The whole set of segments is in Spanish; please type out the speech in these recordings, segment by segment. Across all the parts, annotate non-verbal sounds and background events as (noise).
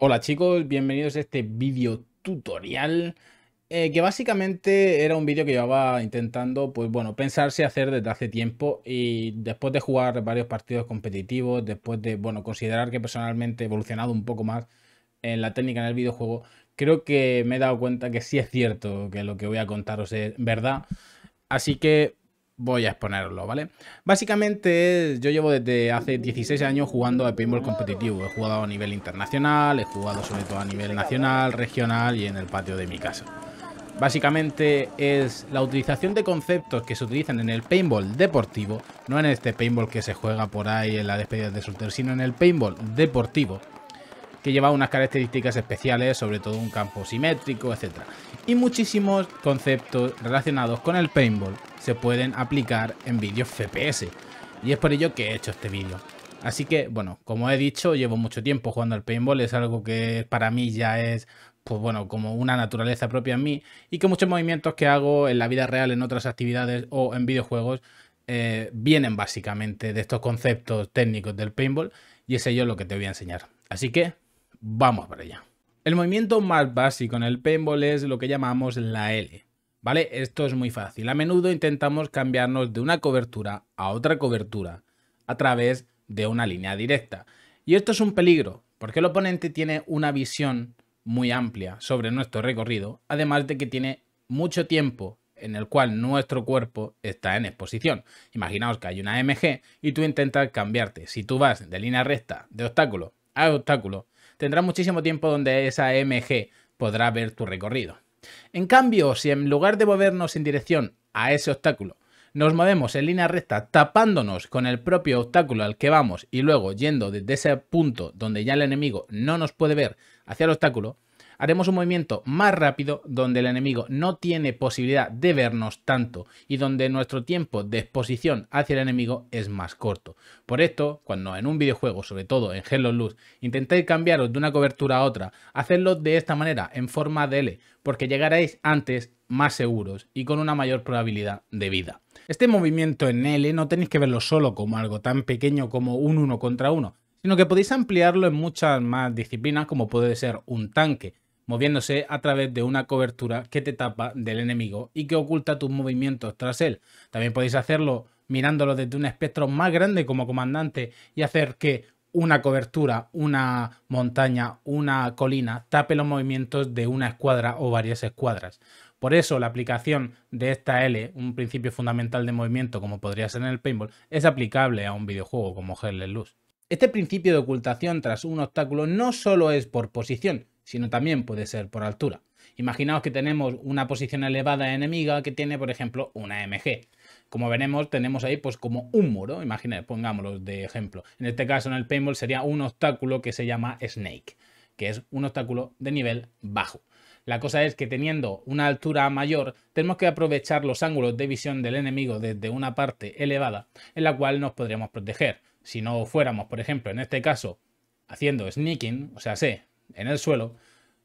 Hola chicos, bienvenidos a este vídeo tutorial eh, que básicamente era un vídeo que llevaba intentando, pues bueno, pensarse hacer desde hace tiempo y después de jugar varios partidos competitivos, después de, bueno, considerar que personalmente he evolucionado un poco más en la técnica en el videojuego, creo que me he dado cuenta que sí es cierto que lo que voy a contaros es verdad. Así que voy a exponerlo, ¿vale? Básicamente yo llevo desde hace 16 años jugando a paintball competitivo. He jugado a nivel internacional, he jugado sobre todo a nivel nacional, regional y en el patio de mi casa. Básicamente es la utilización de conceptos que se utilizan en el paintball deportivo, no en este paintball que se juega por ahí en la despedida de soltero, sino en el paintball deportivo, que lleva unas características especiales, sobre todo un campo simétrico, etc. Y muchísimos conceptos relacionados con el paintball se pueden aplicar en vídeos FPS. Y es por ello que he hecho este vídeo. Así que, bueno, como he dicho, llevo mucho tiempo jugando al paintball, es algo que para mí ya es, pues bueno, como una naturaleza propia en mí y que muchos movimientos que hago en la vida real, en otras actividades o en videojuegos, eh, vienen básicamente de estos conceptos técnicos del paintball y es ello lo que te voy a enseñar. Así que, vamos para allá. El movimiento más básico en el paintball es lo que llamamos la L. Esto es muy fácil. A menudo intentamos cambiarnos de una cobertura a otra cobertura a través de una línea directa. Y esto es un peligro, porque el oponente tiene una visión muy amplia sobre nuestro recorrido, además de que tiene mucho tiempo en el cual nuestro cuerpo está en exposición. Imaginaos que hay una MG y tú intentas cambiarte. Si tú vas de línea recta, de obstáculo a obstáculo, tendrás muchísimo tiempo donde esa MG podrá ver tu recorrido. En cambio, si en lugar de movernos en dirección a ese obstáculo, nos movemos en línea recta tapándonos con el propio obstáculo al que vamos y luego yendo desde ese punto donde ya el enemigo no nos puede ver hacia el obstáculo, haremos un movimiento más rápido donde el enemigo no tiene posibilidad de vernos tanto y donde nuestro tiempo de exposición hacia el enemigo es más corto. Por esto, cuando en un videojuego, sobre todo en Hello Luz, intentéis cambiaros de una cobertura a otra, hacedlo de esta manera, en forma de L, porque llegaréis antes, más seguros y con una mayor probabilidad de vida. Este movimiento en L no tenéis que verlo solo como algo tan pequeño como un uno contra uno, sino que podéis ampliarlo en muchas más disciplinas como puede ser un tanque, moviéndose a través de una cobertura que te tapa del enemigo y que oculta tus movimientos tras él. También podéis hacerlo mirándolo desde un espectro más grande como comandante y hacer que una cobertura, una montaña, una colina tape los movimientos de una escuadra o varias escuadras. Por eso la aplicación de esta L, un principio fundamental de movimiento como podría ser en el paintball, es aplicable a un videojuego como Hell Luz. Este principio de ocultación tras un obstáculo no solo es por posición, sino también puede ser por altura. Imaginaos que tenemos una posición elevada enemiga que tiene, por ejemplo, una MG. Como veremos, tenemos ahí pues como un muro, imaginaos, pongámoslo de ejemplo. En este caso, en el paintball sería un obstáculo que se llama Snake, que es un obstáculo de nivel bajo. La cosa es que teniendo una altura mayor, tenemos que aprovechar los ángulos de visión del enemigo desde una parte elevada en la cual nos podríamos proteger. Si no fuéramos, por ejemplo, en este caso, haciendo sneaking, o sea, sé, en el suelo,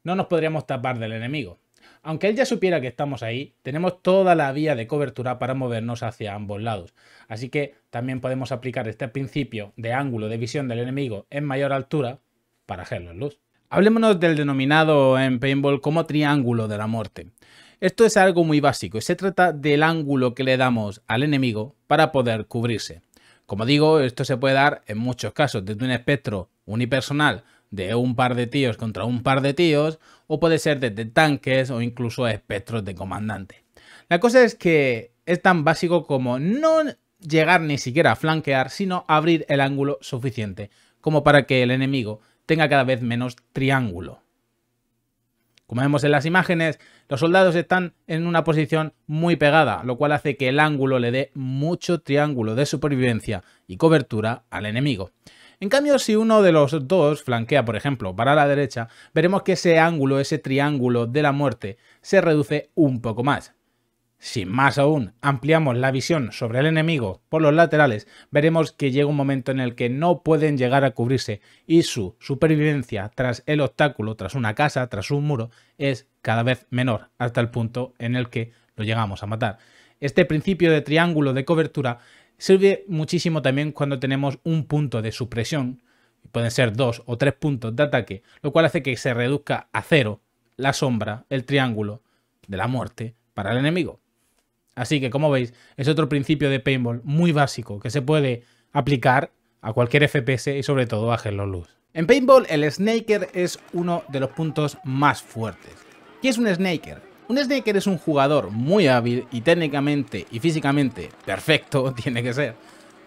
no nos podríamos tapar del enemigo. Aunque él ya supiera que estamos ahí, tenemos toda la vía de cobertura para movernos hacia ambos lados. Así que también podemos aplicar este principio de ángulo de visión del enemigo en mayor altura para en Luz. Hablemos del denominado en paintball como triángulo de la muerte. Esto es algo muy básico y se trata del ángulo que le damos al enemigo para poder cubrirse. Como digo, esto se puede dar en muchos casos, desde un espectro unipersonal de un par de tíos contra un par de tíos, o puede ser desde tanques o incluso espectros de comandante. La cosa es que es tan básico como no llegar ni siquiera a flanquear, sino abrir el ángulo suficiente, como para que el enemigo tenga cada vez menos triángulo. Como vemos en las imágenes, los soldados están en una posición muy pegada, lo cual hace que el ángulo le dé mucho triángulo de supervivencia y cobertura al enemigo. En cambio, si uno de los dos flanquea, por ejemplo, para la derecha, veremos que ese ángulo, ese triángulo de la muerte, se reduce un poco más. Si más aún ampliamos la visión sobre el enemigo por los laterales, veremos que llega un momento en el que no pueden llegar a cubrirse y su supervivencia tras el obstáculo, tras una casa, tras un muro, es cada vez menor, hasta el punto en el que lo llegamos a matar. Este principio de triángulo de cobertura Sirve muchísimo también cuando tenemos un punto de supresión, pueden ser dos o tres puntos de ataque, lo cual hace que se reduzca a cero la sombra, el triángulo de la muerte para el enemigo. Así que, como veis, es otro principio de paintball muy básico que se puede aplicar a cualquier FPS y sobre todo a Hello Luz. En paintball el snaker es uno de los puntos más fuertes. ¿Qué es un snaker? Un Snaker es un jugador muy hábil y técnicamente y físicamente perfecto, (laughs) tiene que ser,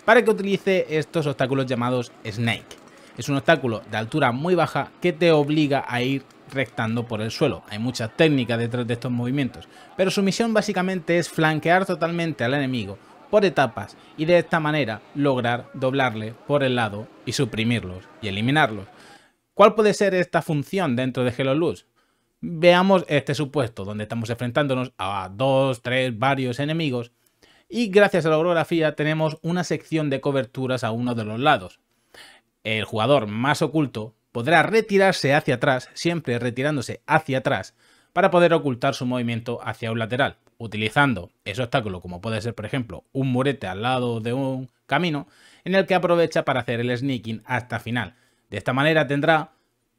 para que utilice estos obstáculos llamados Snake. Es un obstáculo de altura muy baja que te obliga a ir rectando por el suelo. Hay muchas técnicas detrás de estos movimientos, pero su misión básicamente es flanquear totalmente al enemigo por etapas y de esta manera lograr doblarle por el lado y suprimirlos y eliminarlos. ¿Cuál puede ser esta función dentro de Hello Luz? veamos este supuesto, donde estamos enfrentándonos a dos, tres, varios enemigos, y gracias a la orografía tenemos una sección de coberturas a uno de los lados. El jugador más oculto podrá retirarse hacia atrás, siempre retirándose hacia atrás, para poder ocultar su movimiento hacia un lateral, utilizando ese obstáculo como puede ser, por ejemplo, un murete al lado de un camino, en el que aprovecha para hacer el sneaking hasta final. De esta manera tendrá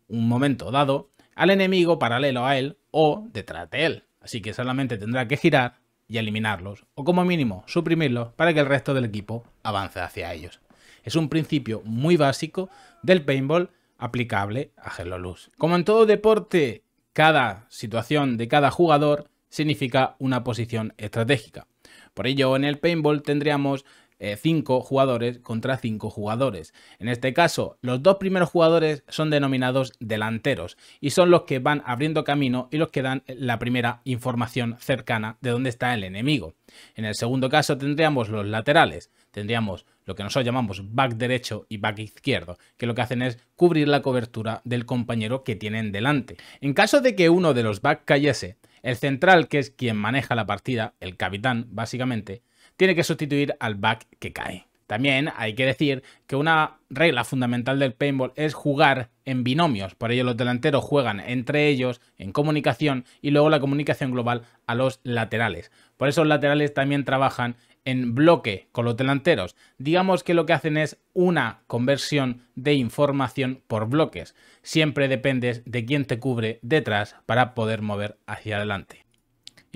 un momento dado al enemigo paralelo a él o detrás de él, así que solamente tendrá que girar y eliminarlos, o como mínimo suprimirlos para que el resto del equipo avance hacia ellos. Es un principio muy básico del paintball aplicable a Hello Luz. Como en todo deporte, cada situación de cada jugador significa una posición estratégica. Por ello, en el paintball tendríamos 5 eh, jugadores contra 5 jugadores. En este caso, los dos primeros jugadores son denominados delanteros y son los que van abriendo camino y los que dan la primera información cercana de dónde está el enemigo. En el segundo caso tendríamos los laterales, tendríamos lo que nosotros llamamos back derecho y back izquierdo, que lo que hacen es cubrir la cobertura del compañero que tienen delante. En caso de que uno de los back cayese, el central, que es quien maneja la partida, el capitán básicamente, tiene que sustituir al back que cae. También hay que decir que una regla fundamental del paintball es jugar en binomios, por ello los delanteros juegan entre ellos en comunicación y luego la comunicación global a los laterales. Por eso los laterales también trabajan en bloque con los delanteros. Digamos que lo que hacen es una conversión de información por bloques. Siempre dependes de quién te cubre detrás para poder mover hacia adelante.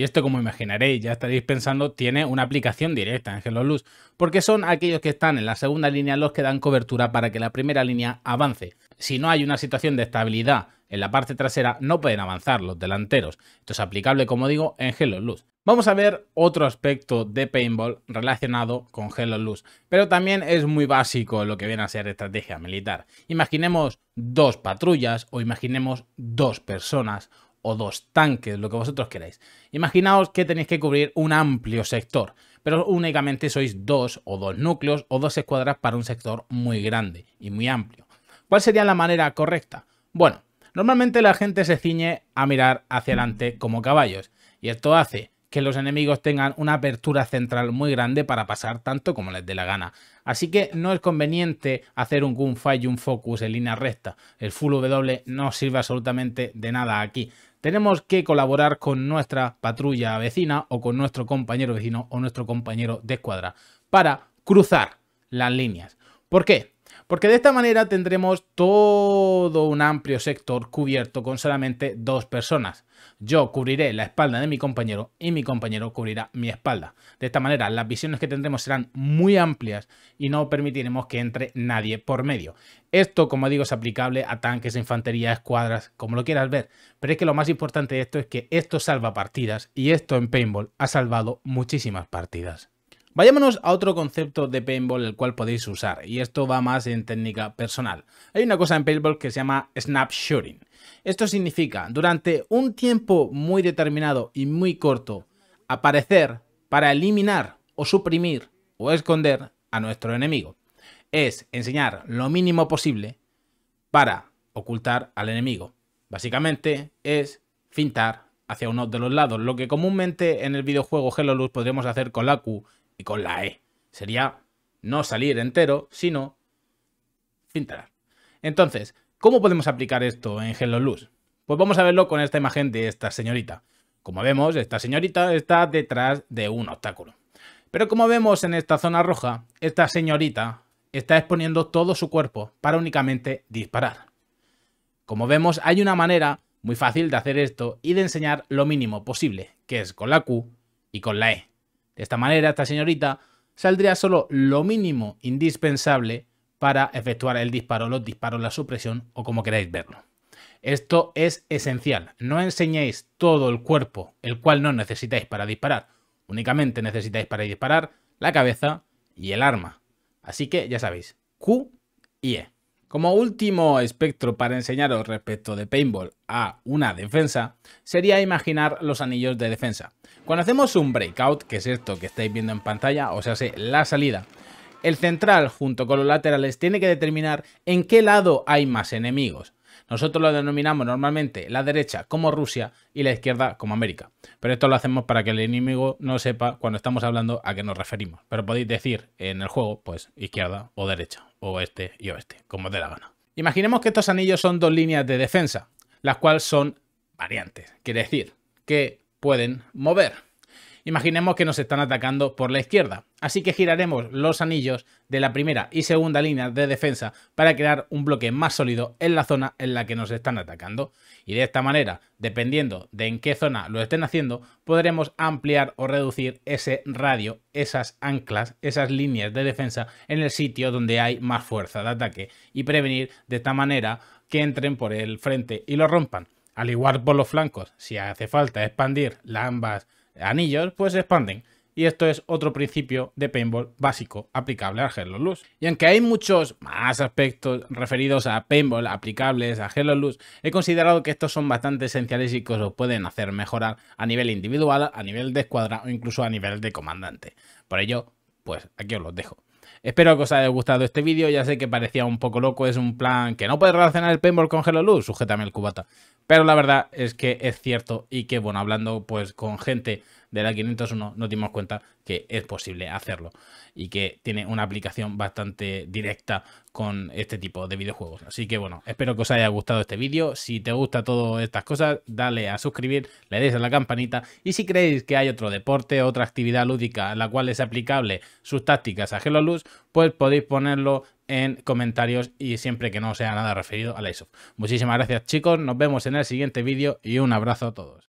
Y esto, como imaginaréis, ya estaréis pensando, tiene una aplicación directa en Hello Luz, porque son aquellos que están en la segunda línea los que dan cobertura para que la primera línea avance. Si no hay una situación de estabilidad en la parte trasera, no pueden avanzar los delanteros. Esto es aplicable, como digo, en Hello Luz. Vamos a ver otro aspecto de paintball relacionado con Hello Luz, pero también es muy básico lo que viene a ser estrategia militar. Imaginemos dos patrullas o imaginemos dos personas o dos tanques, lo que vosotros queráis. Imaginaos que tenéis que cubrir un amplio sector, pero únicamente sois dos o dos núcleos o dos escuadras para un sector muy grande y muy amplio. ¿Cuál sería la manera correcta? Bueno, normalmente la gente se ciñe a mirar hacia adelante como caballos, y esto hace que los enemigos tengan una apertura central muy grande para pasar tanto como les dé la gana. Así que no es conveniente hacer un gunfight y un focus en línea recta. El full W no sirve absolutamente de nada aquí tenemos que colaborar con nuestra patrulla vecina o con nuestro compañero vecino o nuestro compañero de escuadra para cruzar las líneas. ¿Por qué? Porque de esta manera tendremos todo un amplio sector cubierto con solamente dos personas. Yo cubriré la espalda de mi compañero y mi compañero cubrirá mi espalda. De esta manera las visiones que tendremos serán muy amplias y no permitiremos que entre nadie por medio. Esto, como digo, es aplicable a tanques, infantería, escuadras, como lo quieras ver. Pero es que lo más importante de esto es que esto salva partidas y esto en paintball ha salvado muchísimas partidas. Vayámonos a otro concepto de paintball el cual podéis usar, y esto va más en técnica personal. Hay una cosa en paintball que se llama snapshooting. Esto significa, durante un tiempo muy determinado y muy corto, aparecer para eliminar o suprimir o esconder a nuestro enemigo. Es enseñar lo mínimo posible para ocultar al enemigo. Básicamente es fintar hacia uno de los lados, lo que comúnmente en el videojuego Hello Luz podríamos hacer con la Q con la E. Sería no salir entero, sino filtrar. Entonces, ¿cómo podemos aplicar esto en Hello Luz? Pues vamos a verlo con esta imagen de esta señorita. Como vemos, esta señorita está detrás de un obstáculo. Pero como vemos en esta zona roja, esta señorita está exponiendo todo su cuerpo para únicamente disparar. Como vemos, hay una manera muy fácil de hacer esto y de enseñar lo mínimo posible, que es con la Q y con la E. De esta manera, esta señorita saldría solo lo mínimo indispensable para efectuar el disparo, los disparos, la supresión o como queráis verlo. Esto es esencial. No enseñéis todo el cuerpo, el cual no necesitáis para disparar. Únicamente necesitáis para disparar la cabeza y el arma. Así que ya sabéis, Q y E. Como último espectro para enseñaros respecto de paintball a una defensa, sería imaginar los anillos de defensa. Cuando hacemos un breakout, que es esto que estáis viendo en pantalla, o sea, la salida, el central junto con los laterales tiene que determinar en qué lado hay más enemigos. Nosotros lo denominamos normalmente la derecha como Rusia y la izquierda como América. Pero esto lo hacemos para que el enemigo no sepa cuando estamos hablando a qué nos referimos. Pero podéis decir en el juego, pues, izquierda o derecha, o oeste y oeste, como os dé la gana. Imaginemos que estos anillos son dos líneas de defensa, las cuales son variantes. Quiere decir que pueden mover. Imaginemos que nos están atacando por la izquierda, así que giraremos los anillos de la primera y segunda línea de defensa para crear un bloque más sólido en la zona en la que nos están atacando. Y de esta manera, dependiendo de en qué zona lo estén haciendo, podremos ampliar o reducir ese radio, esas anclas, esas líneas de defensa en el sitio donde hay más fuerza de ataque y prevenir de esta manera que entren por el frente y lo rompan. Al igual por los flancos, si hace falta expandir las ambas anillos, pues se expanden. Y esto es otro principio de paintball básico aplicable a Halo: Luz. Y aunque hay muchos más aspectos referidos a paintball aplicables a Hello Luz, he considerado que estos son bastante esenciales y que os pueden hacer mejorar a nivel individual, a nivel de escuadra o incluso a nivel de comandante. Por ello, pues aquí os los dejo. Espero que os haya gustado este vídeo, ya sé que parecía un poco loco, es un plan que no puede relacionar el paintball con Hello Luz, sujétame el cubata. Pero la verdad es que es cierto y que, bueno, hablando pues con gente de la 501 nos dimos cuenta que es posible hacerlo y que tiene una aplicación bastante directa con este tipo de videojuegos. Así que bueno, espero que os haya gustado este vídeo. Si te gusta todas estas cosas, dale a suscribir, le deis a la campanita y si creéis que hay otro deporte, otra actividad lúdica a la cual es aplicable sus tácticas a Hello Luz, pues podéis ponerlo en comentarios y siempre que no sea nada referido a la ISOF. Muchísimas gracias chicos, nos vemos en el siguiente vídeo y un abrazo a todos.